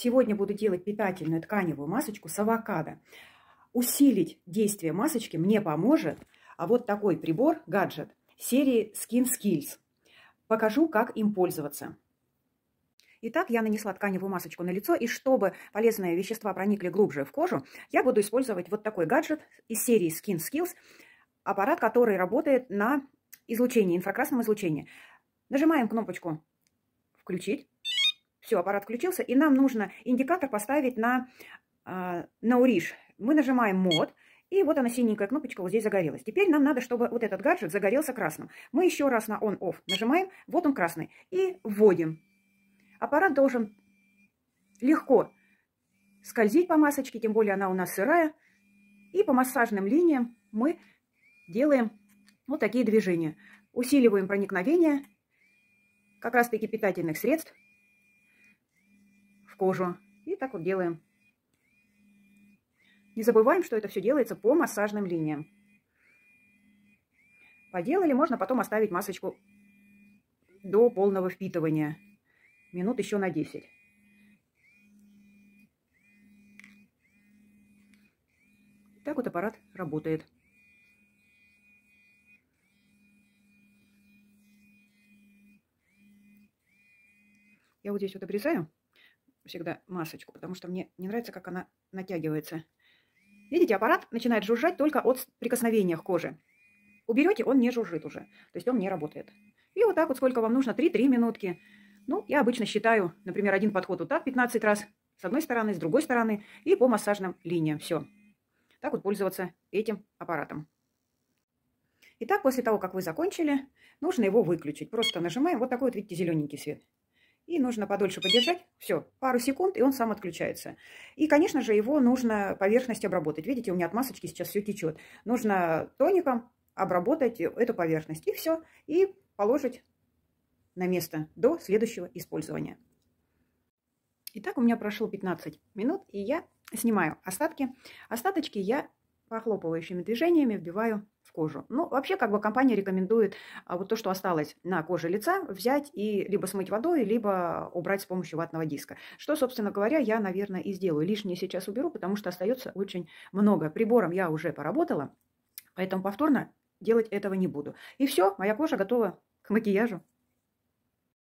Сегодня буду делать питательную тканевую масочку с авокадо. Усилить действие масочки мне поможет а вот такой прибор, гаджет серии Skin Skills. Покажу, как им пользоваться. Итак, я нанесла тканевую масочку на лицо, и чтобы полезные вещества проникли глубже в кожу, я буду использовать вот такой гаджет из серии Skin Skills, аппарат, который работает на излучении, инфракрасном излучении. Нажимаем кнопочку «Включить». Все, аппарат включился, и нам нужно индикатор поставить на, а, на уриш. Мы нажимаем мод, и вот она синенькая кнопочка вот здесь загорелась. Теперь нам надо, чтобы вот этот гаджет загорелся красным. Мы еще раз на он-off нажимаем, вот он красный, и вводим. Аппарат должен легко скользить по масочке, тем более она у нас сырая. И по массажным линиям мы делаем вот такие движения. Усиливаем проникновение как раз-таки питательных средств в кожу. И так вот делаем. Не забываем, что это все делается по массажным линиям. Поделали, можно потом оставить масочку до полного впитывания. Минут еще на 10. Так вот аппарат работает. Я вот здесь вот обрезаю всегда масочку, потому что мне не нравится, как она натягивается. Видите, аппарат начинает жужжать только от прикосновения к коже. Уберете, он не жужжит уже, то есть он не работает. И вот так вот сколько вам нужно, 3-3 минутки. Ну, я обычно считаю, например, один подход вот так 15 раз, с одной стороны, с другой стороны, и по массажным линиям. Все. Так вот пользоваться этим аппаратом. Итак, после того, как вы закончили, нужно его выключить. Просто нажимаем, вот такой вот, видите, зелененький свет. И нужно подольше подержать. Все, пару секунд, и он сам отключается. И, конечно же, его нужно поверхность обработать. Видите, у меня от масочки сейчас все течет. Нужно тоником обработать эту поверхность. И все. И положить на место до следующего использования. Итак, у меня прошло 15 минут, и я снимаю остатки. Остаточки я похлопывающими движениями вбиваю в кожу. Ну, вообще, как бы компания рекомендует а, вот то, что осталось на коже лица, взять и либо смыть водой, либо убрать с помощью ватного диска. Что, собственно говоря, я, наверное, и сделаю. Лишнее сейчас уберу, потому что остается очень много. Прибором я уже поработала, поэтому повторно делать этого не буду. И все, моя кожа готова к макияжу.